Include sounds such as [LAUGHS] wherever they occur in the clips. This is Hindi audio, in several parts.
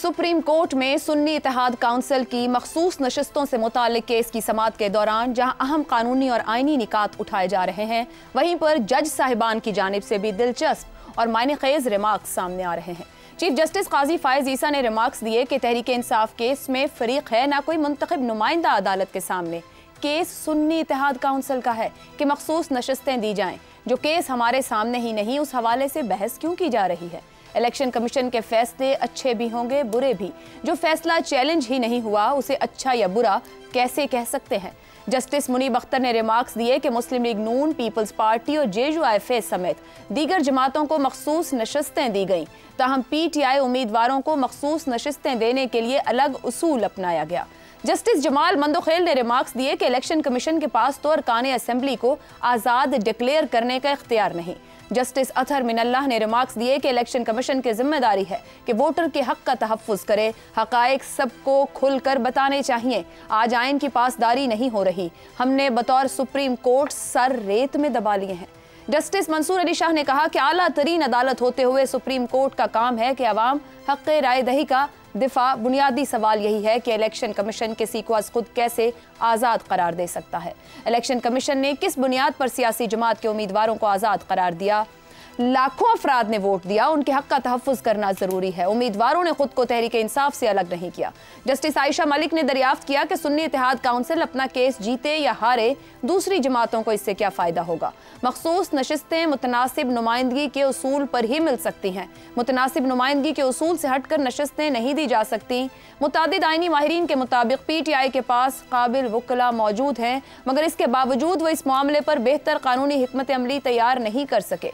सुप्रीम कोर्ट में सुन्नी इतिहाद काउंसिल की मखसूस नशस्तों से मुतल केस की समात के दौरान जहां अहम कानूनी और आइनी निकात उठाए जा रहे हैं वहीं पर जज साहिबान की जानब से भी दिलचस्प और मायने खेज रिमार्क्स सामने आ रहे हैं चीफ जस्टिस काजी फायज ईसा ने रिमार्क्स दिए कि तहरीक इंसाफ केस में फरीक है ना कोई मुंतब नुमाइंदा अदालत के सामने केस सुन्नी इतिहाद काउंसिल का है कि मखसूस नशस्तें दी जाएं जो केस हमारे सामने ही नहीं उस हवाले से बहस क्यों की जा रही है इलेक्शन कमीशन के फैसले अच्छे भी होंगे बुरे भी जो फैसला चैलेंज ही नहीं हुआ उसे अच्छा या बुरा कैसे कह सकते हैं जस्टिस मुनीब अख्तर ने रिमार्क्स दिए कि मुस्लिम लीग नून पीपल्स पार्टी और जेयू आई समेत दीगर जमातों को मखसूस नशस्तें दी गईं ताहम पी टी आई उम्मीदवारों को मखसूस नशस्तें देने के लिए अलग असूल अपनाया गया जस्टिस जमाल मंदोखेल ने रिमार्क्स दिए कि इलेक्शन कमीशन के पास तो अरकान असम्बली को आज़ाद डिक्लेयर करने का इख्तियार नहीं जस्टिस अथर मिनल्ला ने रिमार्क्स दिए कि इलेक्शन कमीशन की जिम्मेदारी है कि वोटर के हक का तहफ़ करे हक सबको खुलकर बताने चाहिए आज आयन की पासदारी नहीं हो रही हमने बतौर सुप्रीम कोर्ट सर रेत में दबा लिए हैं जस्टिस मंसूर अली शाह ने कहा कि आला तरीन अदालत होते हुए सुप्रीम कोर्ट का काम है कि आवाम हक रायदही का दिफा बुनियादी सवाल यही है कि इलेक्शन कमीशन किसी को आज खुद कैसे आज़ाद करार दे सकता है इलेक्शन कमीशन ने किस बुनियाद पर सियासी जमात के उम्मीदवारों को आज़ाद करार दिया लाखों अफराद ने वोट दिया उनके हक का तहफ़ करना ज़रूरी है उम्मीदवारों ने खुद को तहरीक इंसाफ से अलग नहीं किया जस्टिस आयशा मलिक ने दरियाफ्त किया कि सुन्नी इतिहाद काउंसिल अपना केस जीते या हारे दूसरी जमातों को इससे क्या फ़ायदा होगा मखसूस नशस्तें मुतनासिब नुमाइंदगी के असूल पर ही मिल सकती हैं मुतनासिब नुमाइंदगी के असूल से हट कर नशस्तें नहीं दी जा सकती मुतद आइनी माहरीन के मुताबिक पी टी आई के पास काबिल वकला मौजूद हैं मगर इसके बावजूद वो इस मामले पर बेहतर कानूनी हमत अमली तैयार नहीं कर सके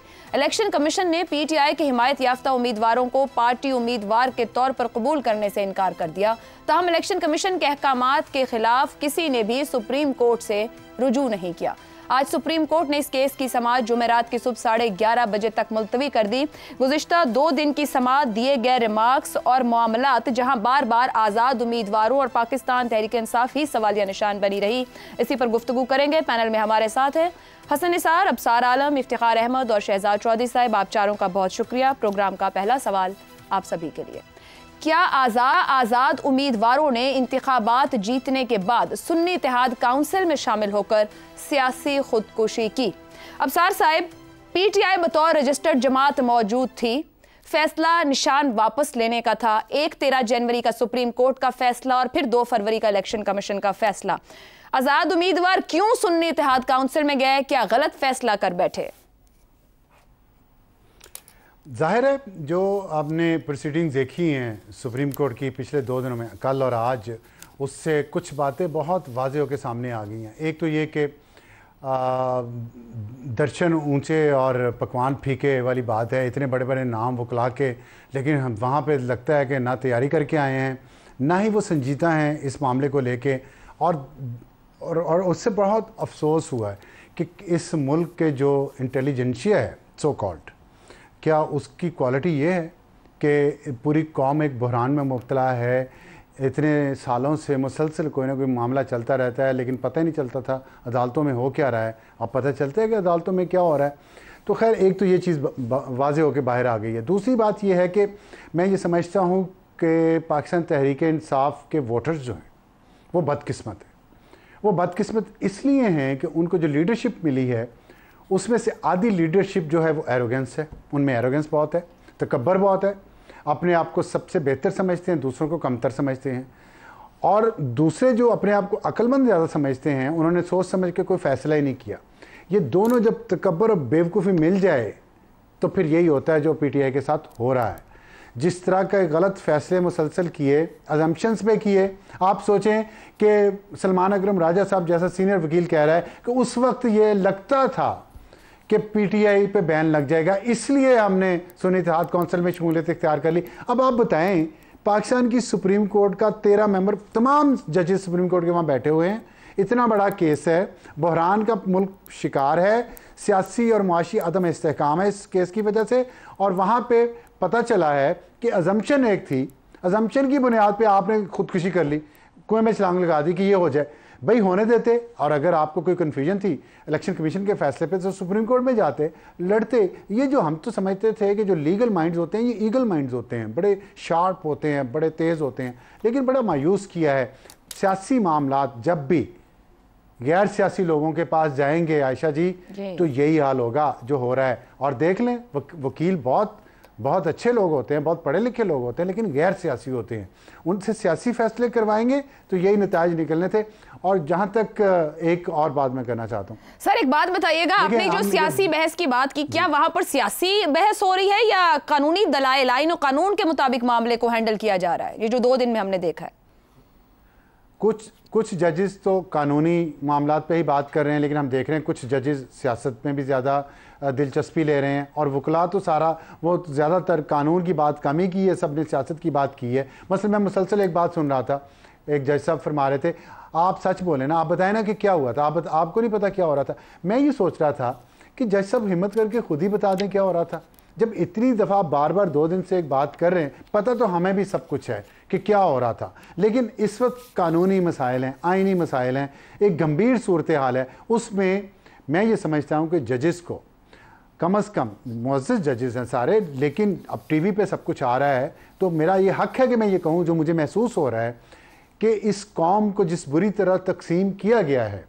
इलेक्शन कमीशन ने पीटीआई के हिमायत याफ्ता उम्मीदवारों को पार्टी उम्मीदवार के तौर पर कबूल करने से इनकार कर दिया तहम इलेक्शन कमीशन के अहकाम के खिलाफ किसी ने भी सुप्रीम कोर्ट से रुजू नहीं किया आज सुप्रीम कोर्ट ने इस केस की समाज जुमेरात की सुबह साढ़े ग्यारह बजे तक मुलतवी कर दी गुजशत दो दिन की समात दिए गए रिमार्क्स और मामला जहां बार बार आज़ाद उम्मीदवारों और पाकिस्तान तहरीक इंसाफ ही सवालिया निशान बनी रही इसी पर गुफ्तु करेंगे पैनल में हमारे साथ हैं हसन निसार अबसार आलम इफ्तार अहमद और शहजाद चौधरी साहब आप चारों का बहुत शुक्रिया प्रोग्राम का पहला सवाल आप सभी के लिए क्या आज़ाद आज़ाद उम्मीदवारों ने इंतबात जीतने के बाद सुन्नी इतिहाद काउंसिल में शामिल होकर सियासी खुदकुशी की अबसार साहिब पी टी आई बतौर रजिस्टर्ड जमात मौजूद थी फैसला निशान वापस लेने का था एक तेरह जनवरी का सुप्रीम कोर्ट का फैसला और फिर दो फरवरी का इलेक्शन कमीशन का फैसला आज़ाद उम्मीदवार क्यों सुन्नी इतिहाद काउंसिल में गए क्या गलत फैसला कर बैठे जाहिर है जो आपने प्रोसीडिंग देखी हैं सुप्रीम कोर्ट की पिछले दो दिनों में कल और आज उससे कुछ बातें बहुत वाजह होकर सामने आ गई हैं एक तो ये कि दर्शन ऊंचे और पकवान फीके वाली बात है इतने बड़े बड़े नाम वकला के लेकिन हम वहाँ पर लगता है कि ना तैयारी करके आए हैं ना ही वो संजीदा हैं इस मामले को ले और और और उससे बहुत अफसोस हुआ है कि इस मुल्क के जो इंटेलिजेंशिया है सो so कॉल्ड क्या उसकी क्वालिटी ये है कि पूरी कौम एक बहरान में मुबतला है इतने सालों से मुसलसल कोई ना कोई मामला चलता रहता है लेकिन पता ही नहीं चलता था अदालतों में हो क्या रहा है अब पता चलता है कि अदालतों में क्या हो रहा है तो खैर एक तो ये चीज़ वाज होकर बाहर आ गई है दूसरी बात यह है कि मैं ये समझता हूँ कि पाकिस्तान तहरीक इंसाफ के वोटर्स जो हैं वो बदकस्मत हैं वो बदकस्मत इसलिए हैं कि उनको जो लीडरशिप मिली है उसमें से आधी लीडरशिप जो है वो एरोगेंस है उनमें एरोगेंस बहुत है तकबर बहुत है अपने आप को सबसे बेहतर समझते हैं दूसरों को कमतर समझते हैं और दूसरे जो अपने आप को अक्लमंद ज़्यादा समझते हैं उन्होंने सोच समझ के कोई फैसला ही नहीं किया ये दोनों जब तकबर और बेवकूफ़ी मिल जाए तो फिर यही होता है जो पीटीआई के साथ हो रहा है जिस तरह के गलत फैसले मुसलसल किए अजम्पन्स पे किए आप सोचें कि सलमान अकरम राजा साहब जैसा सीनियर वकील कह रहा है कि उस वक्त ये लगता था कि पीटीआई पे बैन लग जाएगा इसलिए हमने सुनी इतिहाद कौंसिल में शमूलियत इख्तियार कर ली अब आप बताएं पाकिस्तान की सुप्रीम कोर्ट का तेरह मेंबर तमाम जजेस सुप्रीम कोर्ट के वहाँ बैठे हुए हैं इतना बड़ा केस है बहरान का मुल्क शिकार है सियासी और मुआशी अदम इसकाम है इस केस की वजह से और वहाँ पर पता चला है कि अजम्पन एक थी अजम्पन की बुनियाद पर आपने खुदकुशी कर ली कुएं में छलांग लगा दी कि ये हो जाए भाई होने देते और अगर आपको कोई कन्फ्यूजन थी इलेक्शन कमीशन के फैसले पे तो सुप्रीम कोर्ट में जाते लड़ते ये जो हम तो समझते थे कि जो लीगल माइंड्स होते हैं ये ईगल माइंड्स होते हैं बड़े शार्प होते हैं बड़े तेज़ होते हैं लेकिन बड़ा मायूस किया है सियासी मामला जब भी गैर सियासी लोगों के पास जाएंगे आयशा जी, जी तो यही हाल होगा जो हो रहा है और देख लें वकील बहुत बहुत अच्छे लोग होते हैं बहुत पढ़े लिखे लोग होते हैं लेकिन गैर सियासी होते हैं उनसे सियासी फैसले करवाएंगे तो यही नतज निकलने थे और जहां तक एक और बात मैं करना चाहता हूं सर एक बात बताइएगा आपने जो सियासी बहस की बात की क्या वहां पर सियासी बहस हो रही है या कानूनी दलाए लाइन और कानून के मुताबिक मामले को हैंडल किया जा रहा है ये जो दो दिन में हमने देखा है कुछ कुछ जजेस तो कानूनी मामला पे ही बात कर रहे हैं लेकिन हम देख रहे हैं कुछ जजेस सियासत में भी ज़्यादा दिलचस्पी ले रहे हैं और वकला तो सारा वो ज़्यादातर कानून की बात कम ही की है सब ने सियासत की बात की है मसल मैं मुसलसल एक बात सुन रहा था एक जज साहब फरमा रहे थे आप सच बोले ना आप बताएं ना कि क्या हुआ था आप आपको नहीं पता क्या हो रहा था मैं ये सोच रहा था कि जज साहब हिम्मत करके खुद ही बता दें क्या हो रहा था जब इतनी दफ़ा आप बार बार दो दिन से एक बात कर रहे हैं पता तो हमें भी सब कुछ है कि क्या हो रहा था लेकिन इस वक्त कानूनी मसाइल हैं आइनी मसाइल हैं एक गंभीर सूरत हाल है उसमें मैं ये समझता हूँ कि जजेस को कम अज़ कम मुज्ज़ जजेस हैं सारे लेकिन अब टी वी पर सब कुछ आ रहा है तो मेरा ये हक है कि मैं ये कहूँ जो मुझे महसूस हो रहा है कि इस कॉम को जिस बुरी तरह तकसीम किया गया है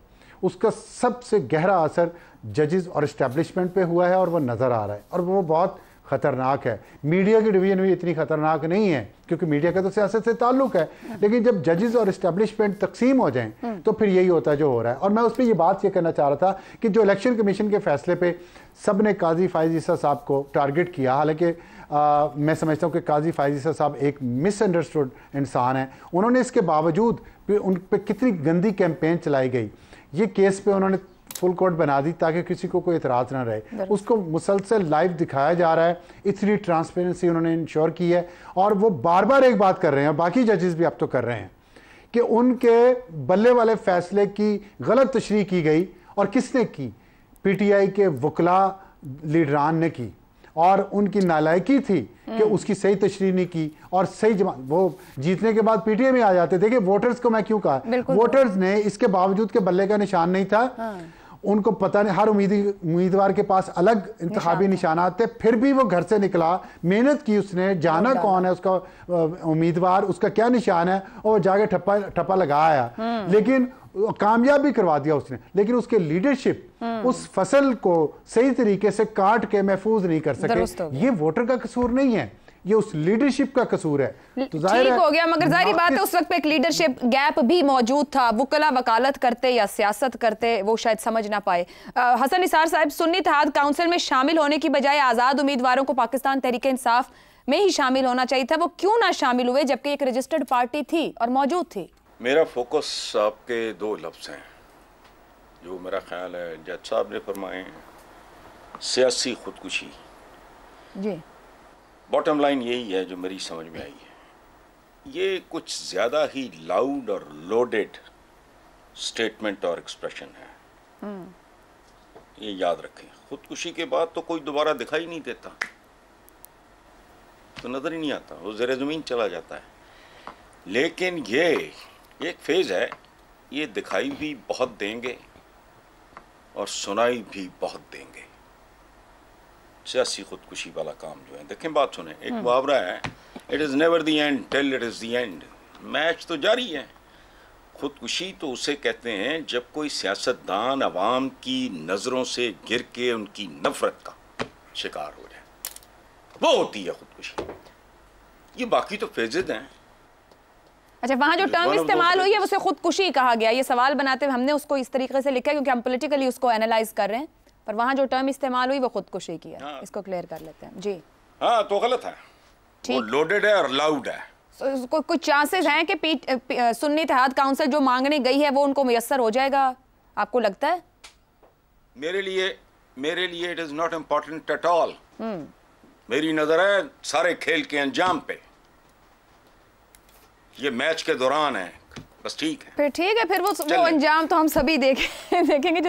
उसका सबसे गहरा असर जजेस और इस्टेब्लिशमेंट पे हुआ है और वह नज़र आ रहा है और वो बहुत खतरनाक है मीडिया की डिवीजन भी इतनी खतरनाक नहीं है क्योंकि मीडिया का तो सियासत से ताल्लुक है हम्म। लेकिन जब जजेस और इस्टेब्लिशमेंट तकसीम हो जाएं हम्म। तो फिर यही होता है जो हो रहा है और मैं उस पर यह बात ये कहना चाह रहा था कि जो इलेक्शन कमीशन के फैसले पे सब ने काजी फायज ईसा साहब को टारगेट किया हालांकि मैं समझता हूँ कि काजी फायज ईसा साहब एक मिसअंडरस्टूड इंसान है उन्होंने इसके बावजूद उन पर कितनी गंदी कैंपेन चलाई गई ये केस पे उन्होंने फुल कोर्ट बना दी ताकि किसी को कोई इतराज़ ना रहे उसको मुसलसल लाइव दिखाया जा रहा है इतनी ट्रांसपेरेंसी उन्होंने इंश्योर की है और वो बार बार एक बात कर रहे हैं बाकी जजेस भी अब तो कर रहे हैं कि उनके बल्ले वाले फैसले की गलत तशरी की गई और किसने की पीटीआई के वकला लीडरान ने की और उनकी नालायकी थी कि हम्म। उसकी सही तशरी नहीं की और सही जमा वो जीतने के बाद पीटीए में आ जाते देखिए वोटर्स को मैं क्यों कहा वोटर्स ने इसके बावजूद के बल्ले का निशान नहीं था हाँ। उनको पता नहीं हर उम्मीद उम्मीदवार के पास अलग इंतबी निशाना थे फिर भी वो घर से निकला मेहनत की उसने जाना कौन है उसका उम्मीदवार उसका क्या निशान है और जाके ठप्पा ठप्पा लगाया हम्म। लेकिन कामयाब भी करवा दिया उसने लेकिन उसके लीडरशिप हम्म। उस फसल को सही तरीके से काट के महफूज नहीं कर सके ये वोटर का कसूर नहीं है ये उस लीडरशिप का कसूर है तो ठीक हो गया मगर जाहिर बात है उस वक्त पे एक लीडरशिप गैप भी मौजूद था वो कला वकालत करते या सियासत करते वो शायद समझ ना पाए आ, हसन निसार साहब सुन्नी तहद काउंसिल में शामिल होने की बजाय आज़ाद उम्मीदवारों को पाकिस्तान तहरीक इंसाफ में ही शामिल होना चाहिए था वो क्यों ना शामिल हुए जबकि एक रजिस्टर्ड पार्टी थी और मौजूद थी मेरा फोकस आपके दो लफ्ज़ हैं जो मेरा ख्याल है जज साहब ने फरमाए सियासी खुदकुशी जी बॉटम लाइन यही है जो मेरी समझ में आई है ये कुछ ज़्यादा ही लाउड और लोडेड स्टेटमेंट और एक्सप्रेशन है हम्म। ये याद रखें खुदकुशी के बाद तो कोई दोबारा दिखाई नहीं देता तो नज़र ही नहीं आता वो ज़र ज़मीन चला जाता है लेकिन ये एक फेज़ है ये दिखाई भी बहुत देंगे और सुनाई भी बहुत देंगे सियासी खुदकुशी वाला काम जो है देखें बात सुने एक हम्म। मुहावरा है it is never the end till it is the end match तो जारी है खुदकुशी तो उसे कहते हैं जब कोई सियासतदान अवाम की नज़रों से गिर के उनकी नफरत का शिकार हो जाए वो होती है खुदकुशी ये बाकी तो फेजेज हैं अच्छा वहाँ जो टर्म इस्तेमाल हुई है उसे खुदकुशी कहा गया ये सवाल बनाते हुए हमने उसको इस तरीके से लिखा है क्योंकि हम पोलिटिकली उसको एनालाइज कर रहे हैं पर वहाँ जो टर्म इस्तेमाल हुई वो खुदकुशी की है हाँ। इसको क्लियर कर लेते हैं जी हाँ तो गलत है वो लोडेड है और लाउड है so, को, कुछ चांसेस हैं कि पी, पी, सुन्नी इतिहाद काउंसिल जो मांगने गई है वो उनको मैसर हो जाएगा आपको लगता है मेरे लिए मेरे लिए it is not important at all मेरी नजर है सारे खेल के अंजाम पे ये मैच के दौरान है बस ठीक है फिर ठीक है फिर वो वो अंजाम तो हम सभी देखें [LAUGHS] देखेंगे